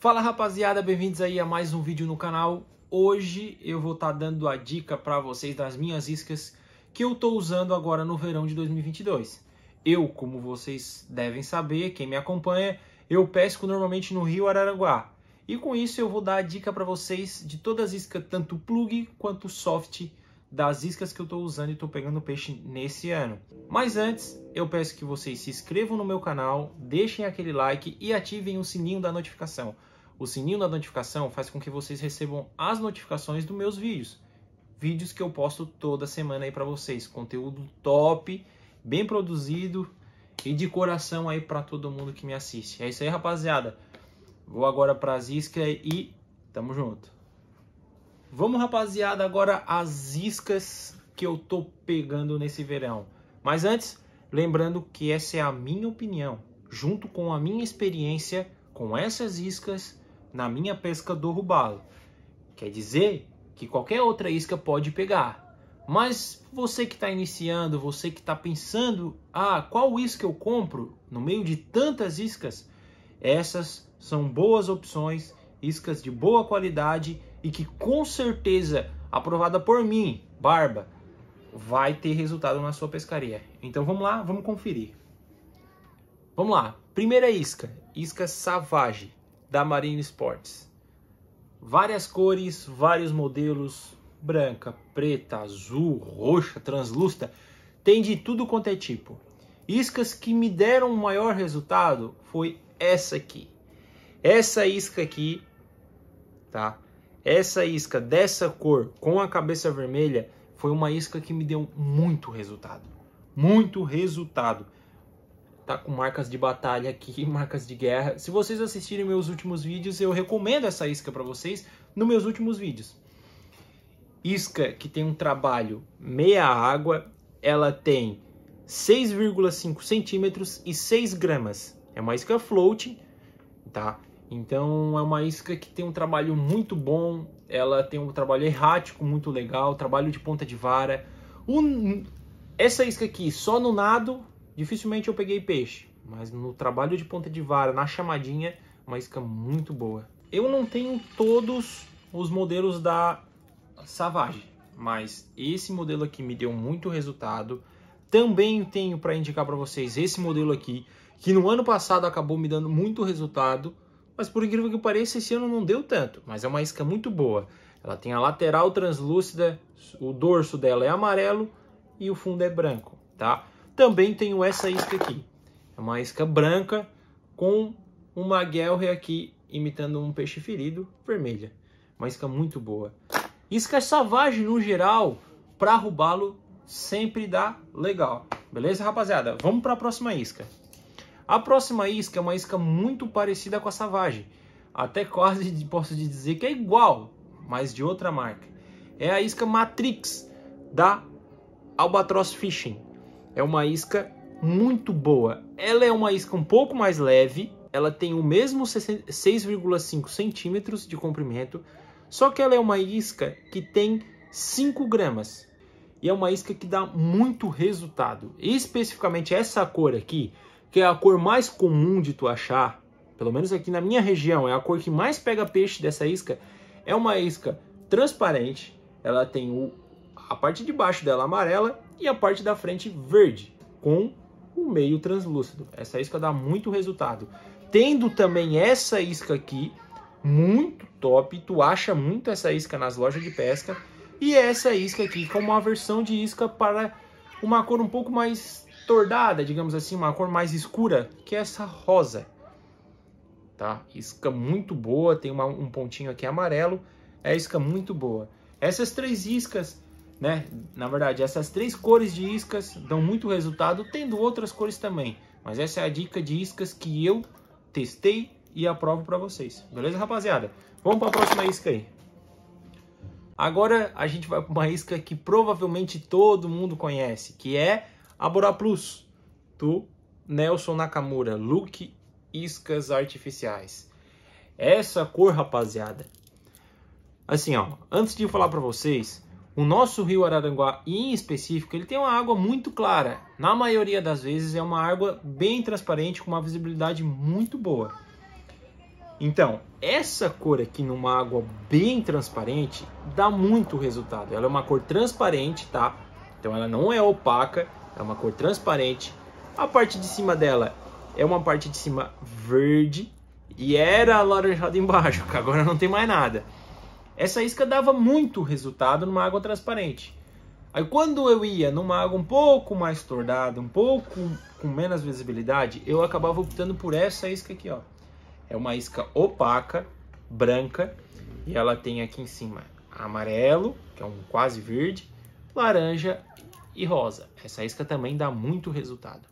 Fala rapaziada, bem-vindos aí a mais um vídeo no canal. Hoje eu vou estar tá dando a dica para vocês das minhas iscas que eu estou usando agora no verão de 2022. Eu, como vocês devem saber, quem me acompanha, eu pesco normalmente no Rio Araranguá. E com isso eu vou dar a dica para vocês de todas as iscas, tanto plug quanto soft, das iscas que eu estou usando e estou pegando peixe nesse ano. Mas antes, eu peço que vocês se inscrevam no meu canal, deixem aquele like e ativem o sininho da notificação. O sininho da notificação faz com que vocês recebam as notificações dos meus vídeos. Vídeos que eu posto toda semana aí para vocês, conteúdo top, bem produzido e de coração aí para todo mundo que me assiste. É isso aí, rapaziada. Vou agora para as iscas e tamo junto. Vamos, rapaziada, agora as iscas que eu tô pegando nesse verão. Mas antes, lembrando que essa é a minha opinião, junto com a minha experiência com essas iscas na minha pesca do rubalo. Quer dizer que qualquer outra isca pode pegar. Mas você que está iniciando, você que está pensando, ah, qual isca eu compro no meio de tantas iscas? Essas são boas opções, iscas de boa qualidade e que com certeza, aprovada por mim, Barba, vai ter resultado na sua pescaria. Então vamos lá, vamos conferir. Vamos lá. Primeira isca, isca Savage da Marine Sports. Várias cores, vários modelos, branca, preta, azul, roxa, translúcida, tem de tudo quanto é tipo. Iscas que me deram o um maior resultado foi essa aqui. Essa isca aqui, tá? Essa isca dessa cor com a cabeça vermelha foi uma isca que me deu muito resultado. Muito resultado. Tá com marcas de batalha aqui, marcas de guerra. Se vocês assistirem meus últimos vídeos, eu recomendo essa isca para vocês nos meus últimos vídeos. Isca que tem um trabalho meia água, ela tem 6,5 centímetros e 6 gramas. É uma isca float, tá? Então é uma isca que tem um trabalho muito bom, ela tem um trabalho errático muito legal, trabalho de ponta de vara. essa isca aqui, só no nado, dificilmente eu peguei peixe, mas no trabalho de ponta de vara, na chamadinha, uma isca muito boa. Eu não tenho todos os modelos da Savage, mas esse modelo aqui me deu muito resultado. Também tenho para indicar para vocês esse modelo aqui, que no ano passado acabou me dando muito resultado mas por incrível que pareça, esse ano não deu tanto, mas é uma isca muito boa. Ela tem a lateral translúcida, o dorso dela é amarelo e o fundo é branco, tá? Também tenho essa isca aqui, é uma isca branca com uma guelre aqui imitando um peixe ferido, vermelha. Uma isca muito boa. Isca selvagem no geral, para roubá-lo sempre dá legal. Beleza, rapaziada? Vamos para a próxima isca. A próxima isca é uma isca muito parecida com a Savage, até quase posso dizer que é igual, mas de outra marca. É a isca Matrix da Albatross Fishing. É uma isca muito boa. Ela é uma isca um pouco mais leve, ela tem o mesmo 6,5 centímetros de comprimento, só que ela é uma isca que tem 5 gramas. E é uma isca que dá muito resultado. especificamente essa cor aqui, que é a cor mais comum de tu achar, pelo menos aqui na minha região, é a cor que mais pega peixe dessa isca, é uma isca transparente, ela tem o, a parte de baixo dela amarela e a parte da frente verde, com o meio translúcido. Essa isca dá muito resultado. Tendo também essa isca aqui, muito top, tu acha muito essa isca nas lojas de pesca, e essa isca aqui, como é uma versão de isca para uma cor um pouco mais tordada, digamos assim, uma cor mais escura, que é essa rosa. Tá? Isca muito boa, tem uma, um pontinho aqui amarelo, é isca muito boa. Essas três iscas, né? Na verdade, essas três cores de iscas dão muito resultado, tendo outras cores também. Mas essa é a dica de iscas que eu testei e aprovo para vocês. Beleza, rapaziada? Vamos para a próxima isca aí. Agora a gente vai para uma isca que provavelmente todo mundo conhece, que é Abora Plus, do Nelson Nakamura, look iscas artificiais. Essa cor, rapaziada. Assim, ó, antes de eu falar para vocês, o nosso rio Araranguá, em específico, ele tem uma água muito clara. Na maioria das vezes é uma água bem transparente, com uma visibilidade muito boa. Então, essa cor aqui numa água bem transparente dá muito resultado. Ela é uma cor transparente, tá? Então ela não é opaca é uma cor transparente. A parte de cima dela é uma parte de cima verde e era alaranjada embaixo, que agora não tem mais nada. Essa isca dava muito resultado numa água transparente. Aí quando eu ia numa água um pouco mais tordada, um pouco com menos visibilidade, eu acabava optando por essa isca aqui, ó. É uma isca opaca, branca, e ela tem aqui em cima amarelo, que é um quase verde, laranja e rosa. Essa isca também dá muito resultado.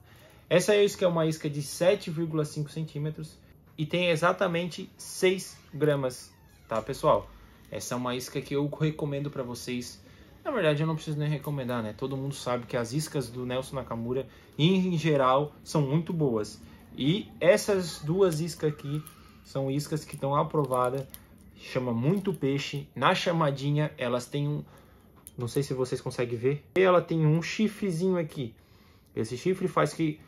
Essa isca é uma isca de 7,5 centímetros e tem exatamente 6 gramas, tá pessoal? Essa é uma isca que eu recomendo para vocês. Na verdade eu não preciso nem recomendar, né? Todo mundo sabe que as iscas do Nelson Nakamura, em geral, são muito boas. E essas duas iscas aqui são iscas que estão aprovadas, chama muito peixe. Na chamadinha elas têm um, não sei se vocês conseguem ver. Ela tem um chifrezinho aqui. Esse chifre faz que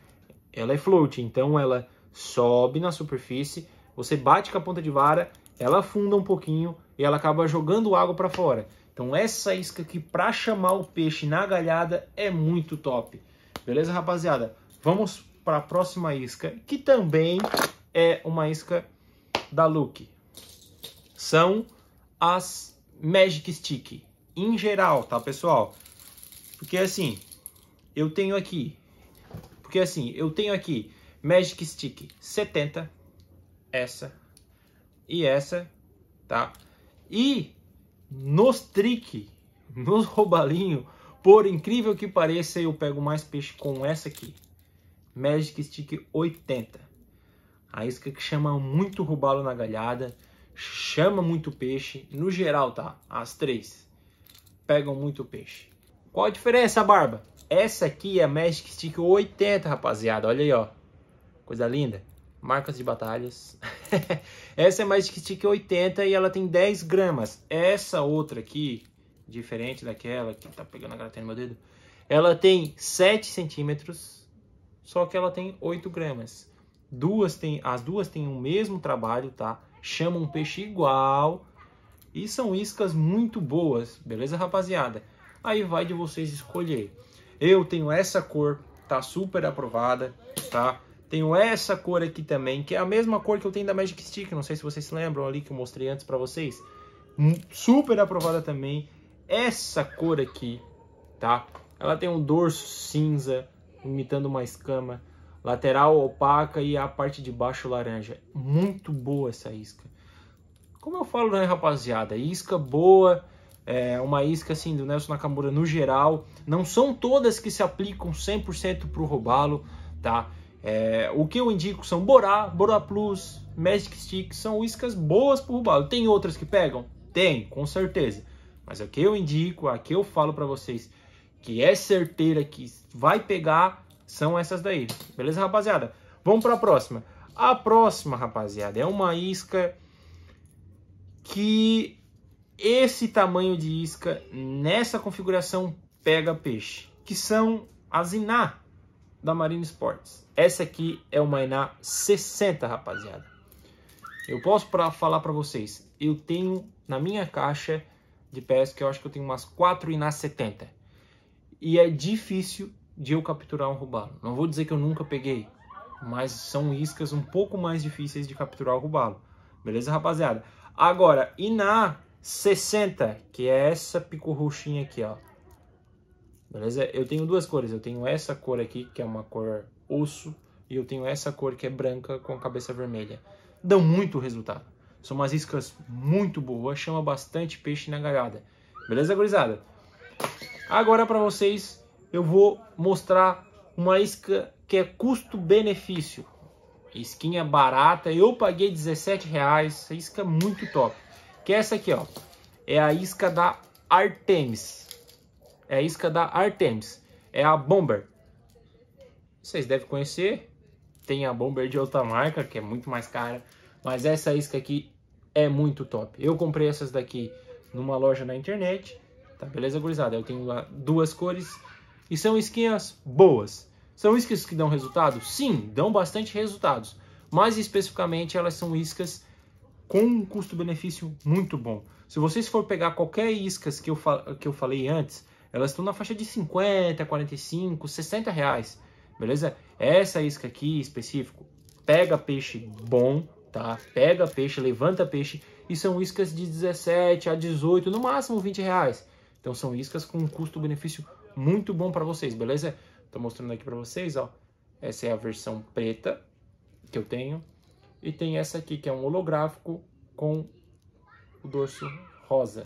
ela é float, então ela sobe na superfície, você bate com a ponta de vara, ela afunda um pouquinho e ela acaba jogando água para fora. Então essa isca aqui para chamar o peixe na galhada é muito top. Beleza, rapaziada? Vamos para a próxima isca, que também é uma isca da Luke. São as Magic Stick em geral, tá, pessoal? Porque assim, eu tenho aqui, porque assim, eu tenho aqui Magic Stick 70, essa e essa, tá? E nos trick, nos roubalinho, por incrível que pareça, eu pego mais peixe com essa aqui. Magic Stick 80. A isca que chama muito roubalo na galhada, chama muito peixe, no geral, tá? As três pegam muito peixe. Qual a diferença, Barba? Essa aqui é a Magic Stick 80, rapaziada. Olha aí, ó. Coisa linda. Marcas de batalhas. Essa é a Magic Stick 80 e ela tem 10 gramas. Essa outra aqui, diferente daquela que tá pegando a gratena no meu dedo, ela tem 7 centímetros, só que ela tem 8 gramas. Duas tem, as duas têm o mesmo trabalho, tá? Chama um peixe igual, e são iscas muito boas, beleza, rapaziada? Aí vai de vocês escolher. Eu tenho essa cor, tá super aprovada, tá? Tenho essa cor aqui também, que é a mesma cor que eu tenho da Magic Stick. Não sei se vocês lembram ali que eu mostrei antes pra vocês. Hum, super aprovada também. Essa cor aqui, tá? Ela tem um dorso cinza, imitando uma escama. Lateral opaca e a parte de baixo laranja. Muito boa essa isca. Como eu falo, né, rapaziada? Isca boa, é uma isca assim do Nelson Nakamura no geral. Não são todas que se aplicam 100% para o robalo, tá? É, o que eu indico são Borá, Borá Plus, Magic Stick, são iscas boas para o robalo. Tem outras que pegam? Tem, com certeza. Mas o que eu indico, a que eu falo para vocês que é certeira que vai pegar são essas daí. Beleza, rapaziada? Vamos para a próxima. A próxima, rapaziada, é uma isca que esse tamanho de isca, nessa configuração, pega peixe, que são as Iná da Marine Sports. Essa aqui é uma Iná 60, rapaziada. Eu posso pra falar para vocês, eu tenho na minha caixa de pesca, eu acho que eu tenho umas 4 Iná 70. E é difícil de eu capturar um robalo. Não vou dizer que eu nunca peguei, mas são iscas um pouco mais difíceis de capturar o robalo. Beleza, rapaziada? Agora, e na 60, que é essa roxinha aqui, ó. Beleza? Eu tenho duas cores. Eu tenho essa cor aqui, que é uma cor osso, e eu tenho essa cor que é branca com cabeça vermelha. Dão muito resultado. São umas iscas muito boas, chama bastante peixe na galhada. Beleza, gurizada? Agora para vocês eu vou mostrar uma isca que é custo-benefício. Skin é barata. Eu paguei 17 reais. Essa isca é muito top. Que é essa aqui, ó. É a isca da Artemis. É a isca da Artemis. É a Bomber. Vocês devem conhecer. Tem a Bomber de outra marca, que é muito mais cara. Mas essa isca aqui é muito top. Eu comprei essas daqui numa loja na internet. Tá beleza, gurizada? Eu tenho duas cores. E são isquinhas boas. São iscas que dão resultado? Sim, dão bastante resultados. Mais especificamente, elas são iscas com um custo-benefício muito bom. Se vocês for pegar qualquer iscas que eu, que eu falei antes, elas estão na faixa de 50, 45, 60 reais, beleza? Essa isca aqui, específico, pega peixe bom, tá? Pega peixe, levanta peixe, e são iscas de 17 a 18, no máximo 20 reais. Então são iscas com um custo-benefício muito bom para vocês, beleza? tô mostrando aqui para vocês, ó. Essa é a versão preta que eu tenho. E tem essa aqui, que é um holográfico com o dorso rosa.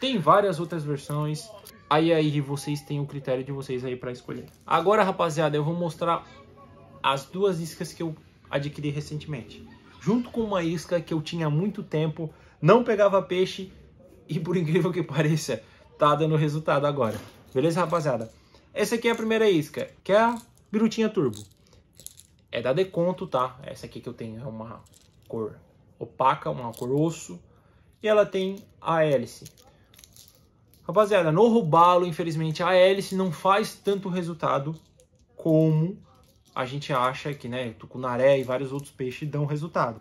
Tem várias outras versões. Aí aí vocês têm o critério de vocês aí para escolher. Agora, rapaziada, eu vou mostrar as duas iscas que eu adquiri recentemente. Junto com uma isca que eu tinha há muito tempo, não pegava peixe e por incrível que pareça, tá dando resultado agora. Beleza, rapaziada? Essa aqui é a primeira isca, que é a birutinha turbo. É da Deconto, tá? Essa aqui que eu tenho é uma cor opaca, uma cor osso. E ela tem a hélice. Rapaziada, no robalo, infelizmente, a hélice não faz tanto resultado como a gente acha que, né, tucunaré e vários outros peixes dão resultado.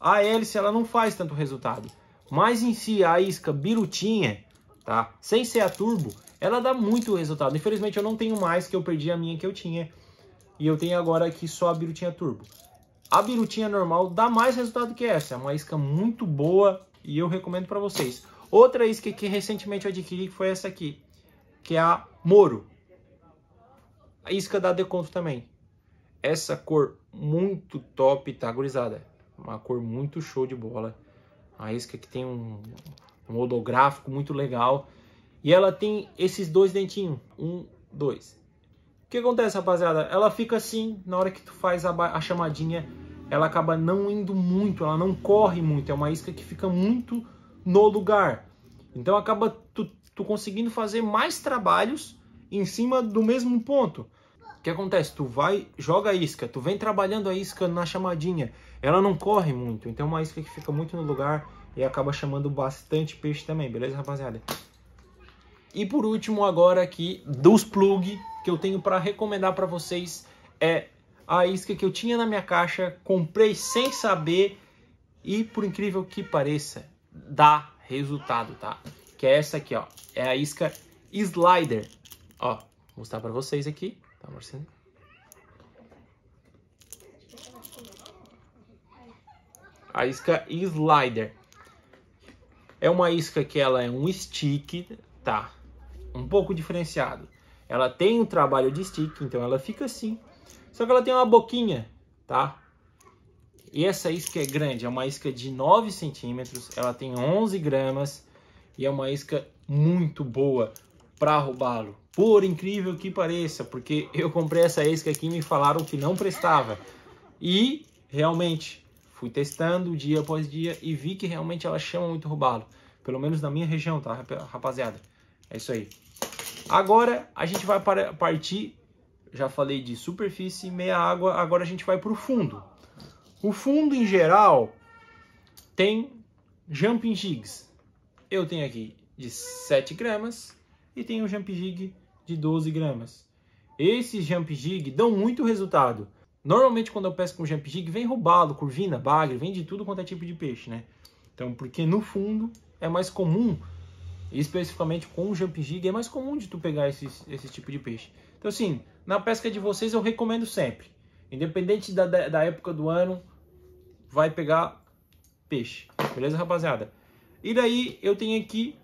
A hélice, ela não faz tanto resultado. Mas em si, a isca birutinha, tá? Sem ser a turbo, ela dá muito resultado. Infelizmente eu não tenho mais, que eu perdi a minha que eu tinha. E eu tenho agora aqui só a birutinha turbo. A birutinha normal dá mais resultado que essa. É uma isca muito boa e eu recomendo para vocês. Outra isca que recentemente eu adquiri foi essa aqui, que é a Moro. A isca dá deconto também. Essa cor muito top, tá, gurizada? Uma cor muito show de bola. A isca que tem um, um holográfico muito legal. E ela tem esses dois dentinhos. Um, dois. O que acontece, rapaziada? Ela fica assim, na hora que tu faz a, a chamadinha, ela acaba não indo muito, ela não corre muito. É uma isca que fica muito no lugar. Então acaba tu, tu conseguindo fazer mais trabalhos em cima do mesmo ponto. O que acontece? Tu vai, joga a isca, tu vem trabalhando a isca na chamadinha. Ela não corre muito, então é uma isca que fica muito no lugar e acaba chamando bastante peixe também, beleza, rapaziada? E por último, agora aqui dos plug que eu tenho para recomendar para vocês é a isca que eu tinha na minha caixa, comprei sem saber e por incrível que pareça, dá resultado, tá? Que é essa aqui, ó. É a isca slider. Ó, vou mostrar para vocês aqui, tá, Marcinho? A isca slider. É uma isca que ela é um stick, tá? um pouco diferenciado. Ela tem um trabalho de stick, então ela fica assim. Só que ela tem uma boquinha, tá? E essa isca é grande, é uma isca de 9 centímetros, ela tem 11 gramas e é uma isca muito boa para roubá-lo. Por incrível que pareça, porque eu comprei essa isca aqui e me falaram que não prestava. E realmente, fui testando dia após dia e vi que realmente ela chama muito roubá-lo. Pelo menos na minha região, tá, rapaziada? É isso aí. Agora a gente vai para partir, já falei de superfície, meia água, agora a gente vai para o fundo. O fundo em geral tem jumping jigs. Eu tenho aqui de 7 gramas e tenho um jump jig de 12 gramas. Esses jump jig dão muito resultado. Normalmente quando eu pesco com jump jig, vem roubalo, curvina, bagre, vem de tudo quanto é tipo de peixe, né? Então, porque no fundo é mais comum especificamente com o jumping jig, é mais comum de tu pegar esse, esse tipo de peixe. Então assim, na pesca de vocês eu recomendo sempre, independente da, da época do ano, vai pegar peixe, beleza rapaziada? E daí eu tenho aqui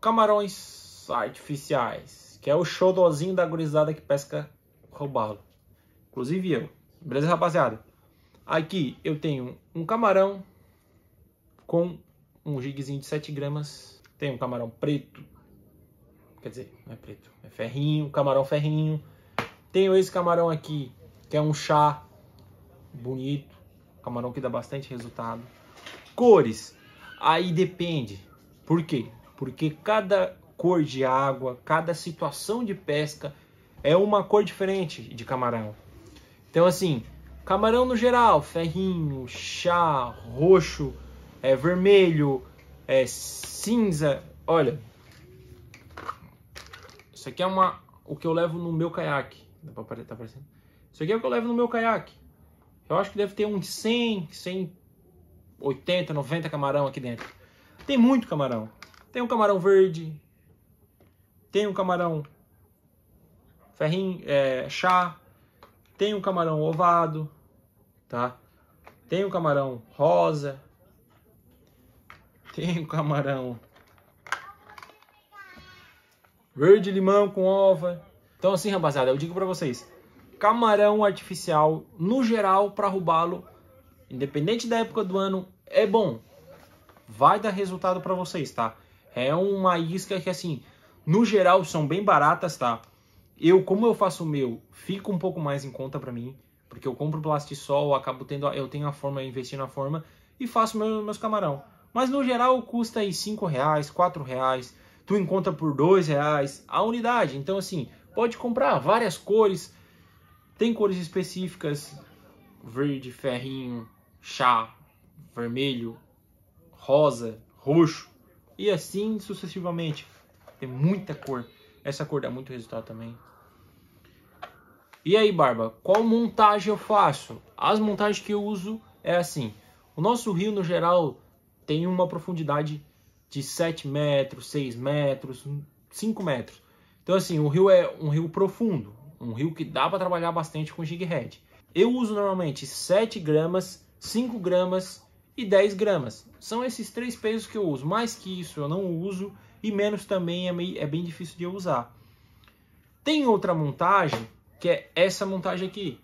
camarões artificiais, que é o xodozinho da gurizada que pesca roubalo, inclusive eu, beleza rapaziada? Aqui eu tenho um camarão com um jigzinho de 7 gramas tem um camarão preto, quer dizer, não é preto, é ferrinho, camarão ferrinho. Tenho esse camarão aqui, que é um chá bonito, camarão que dá bastante resultado. Cores, aí depende. Por quê? Porque cada cor de água, cada situação de pesca é uma cor diferente de camarão. Então assim, camarão no geral, ferrinho, chá, roxo, é, vermelho, é cinza. Olha, isso aqui é uma o que eu levo no meu caiaque. Dá pra tá aparecendo? Isso aqui é o que eu levo no meu caiaque. Eu acho que deve ter uns 100, 180, 90 camarão aqui dentro. Tem muito camarão. Tem um camarão verde. Tem um camarão ferrinho, é, chá. Tem um camarão ovado, tá? Tem um camarão rosa. Tem camarão. Verde limão com ova. Então assim, rapaziada, eu digo para vocês. Camarão artificial, no geral, para roubá-lo, independente da época do ano, é bom. Vai dar resultado para vocês, tá? É uma isca que, assim, no geral, são bem baratas, tá? Eu, como eu faço o meu, fica um pouco mais em conta para mim, porque eu compro plastisol, acabo tendo, eu tenho a forma, eu investi na forma e faço meus, meus camarão. Mas no geral custa aí 5 reais, 4 reais, tu encontra por 2 reais a unidade. Então assim, pode comprar várias cores, tem cores específicas, verde, ferrinho, chá, vermelho, rosa, roxo e assim sucessivamente. Tem muita cor. Essa cor dá muito resultado também. E aí, Barba, qual montagem eu faço? As montagens que eu uso é assim. O nosso rio, no geral, tem uma profundidade de 7 metros, 6 metros, 5 metros. Então, assim, o rio é um rio profundo, um rio que dá para trabalhar bastante com jig head. Eu uso normalmente 7 gramas, 5 gramas e 10 gramas. São esses três pesos que eu uso. Mais que isso eu não uso e menos também é, meio, é bem difícil de eu usar. Tem outra montagem, que é essa montagem aqui.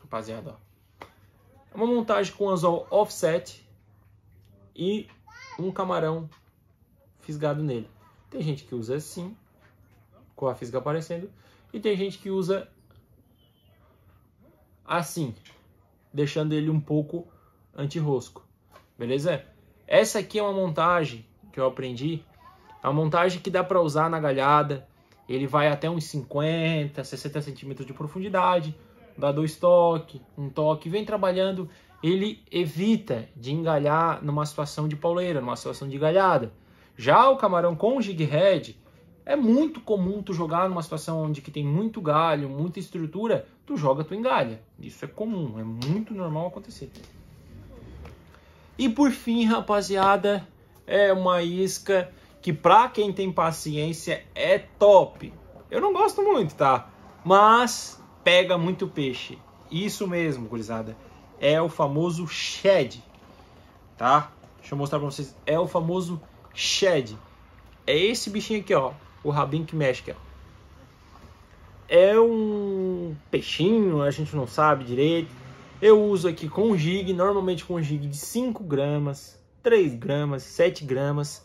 Rapaziada, ó. É uma montagem com anzol offset, e um camarão fisgado nele. Tem gente que usa assim, com a fisga aparecendo, e tem gente que usa assim, deixando ele um pouco anti-rosco. Beleza? Essa aqui é uma montagem que eu aprendi, é a montagem que dá para usar na galhada. Ele vai até uns 50, 60 centímetros de profundidade, dá dois toques, um toque, vem trabalhando ele evita de engalhar numa situação de pauleira, numa situação de galhada. Já o camarão com jig é muito comum tu jogar numa situação onde que tem muito galho, muita estrutura, tu joga, tu engalha. Isso é comum, é muito normal acontecer. E por fim, rapaziada, é uma isca que pra quem tem paciência é top. Eu não gosto muito, tá? Mas pega muito peixe. Isso mesmo, gurizada é o famoso shed, tá? Deixa eu mostrar para vocês. É o famoso shed. É esse bichinho aqui, ó, o rabinho que mexe, aqui, ó. É um peixinho, a gente não sabe direito. Eu uso aqui com jig, normalmente com jig de 5 gramas, 3 gramas, 7 gramas.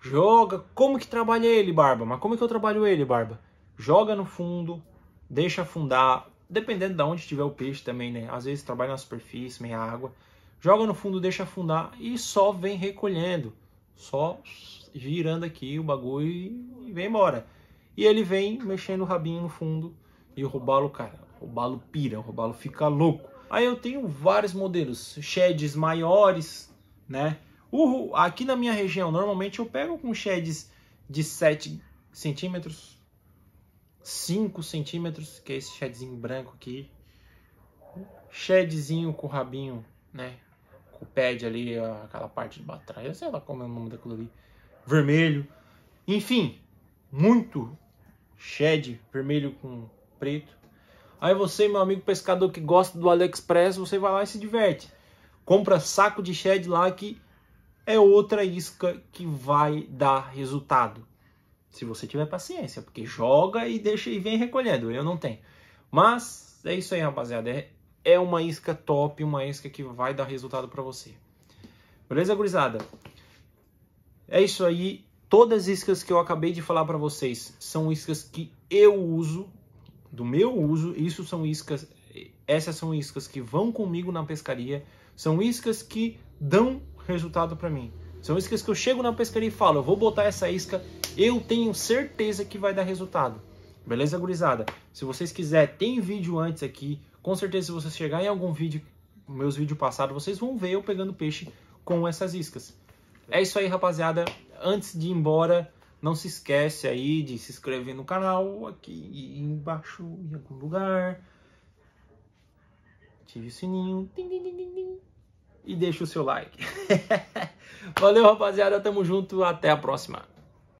Joga, como que trabalha ele, Barba? Mas como que eu trabalho ele, Barba? Joga no fundo, deixa afundar dependendo de onde tiver o peixe também, né? Às vezes trabalha na superfície, meia água, joga no fundo, deixa afundar e só vem recolhendo, só girando aqui o bagulho e vem embora. E ele vem mexendo o rabinho no fundo e o robalo, cara, o robalo pira, o robalo fica louco. Aí eu tenho vários modelos, sheds maiores, né? O, aqui na minha região, normalmente eu pego com sheds de 7 centímetros, 5 centímetros, que é esse shedzinho branco aqui. Shedzinho com o rabinho, né? Com o pad ali, aquela parte de batalha. Eu sei lá como é o nome daquilo ali. Vermelho. Enfim, muito shed vermelho com preto. Aí você, meu amigo pescador que gosta do AliExpress, você vai lá e se diverte. Compra saco de shed lá que é outra isca que vai dar resultado. Se você tiver paciência, porque joga e deixa e vem recolhendo. Eu não tenho. Mas é isso aí, rapaziada. É, é uma isca top, uma isca que vai dar resultado para você. Beleza, gurizada? É isso aí. Todas as iscas que eu acabei de falar para vocês são iscas que eu uso, do meu uso. Isso são iscas, essas são iscas que vão comigo na pescaria. São iscas que dão resultado para mim. São iscas que eu chego na pescaria e falo, eu vou botar essa isca eu tenho certeza que vai dar resultado. Beleza, gurizada? Se vocês quiserem, tem vídeo antes aqui. Com certeza, se vocês chegarem em algum vídeo, meus vídeos passados, vocês vão ver eu pegando peixe com essas iscas. É isso aí, rapaziada. Antes de ir embora, não se esquece aí de se inscrever no canal, aqui embaixo, em algum lugar. Ative o sininho. E deixa o seu like. Valeu, rapaziada. Tamo junto. Até a próxima.